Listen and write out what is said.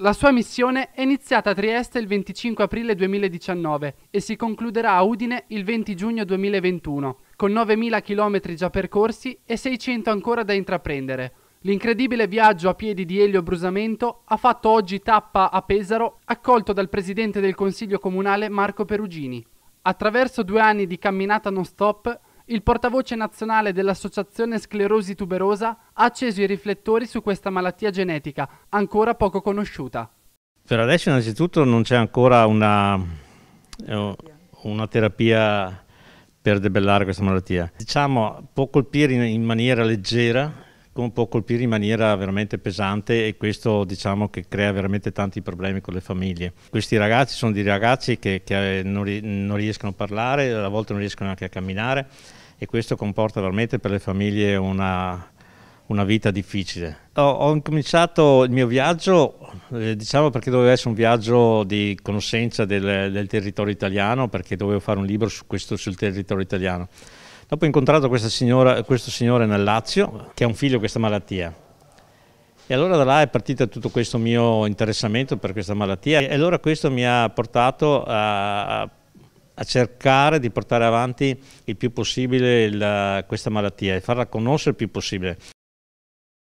La sua missione è iniziata a Trieste il 25 aprile 2019 e si concluderà a Udine il 20 giugno 2021, con 9.000 km già percorsi e 600 ancora da intraprendere. L'incredibile viaggio a piedi di Elio Brusamento ha fatto oggi tappa a Pesaro, accolto dal presidente del Consiglio Comunale Marco Perugini. Attraverso due anni di camminata non stop, il portavoce nazionale dell'Associazione Sclerosi Tuberosa ha acceso i riflettori su questa malattia genetica, ancora poco conosciuta. Per adesso innanzitutto non c'è ancora una, eh, una terapia per debellare questa malattia. Diciamo può colpire in maniera leggera può colpire in maniera veramente pesante e questo diciamo che crea veramente tanti problemi con le famiglie. Questi ragazzi sono dei ragazzi che, che eh, non, non riescono a parlare, a volte non riescono neanche a camminare e questo comporta veramente per le famiglie una, una vita difficile. Ho, ho, incominciato il mio viaggio, eh, diciamo perché doveva essere un viaggio di conoscenza del, del, territorio italiano, perché dovevo fare un libro su questo, sul territorio italiano. Dopo ho incontrato signora, questo signore nel Lazio che ha un figlio con questa malattia. E allora da là è partito tutto questo mio interessamento per questa malattia e allora questo mi ha portato a, a cercare di portare avanti il più possibile la, questa malattia e farla conoscere il più possibile.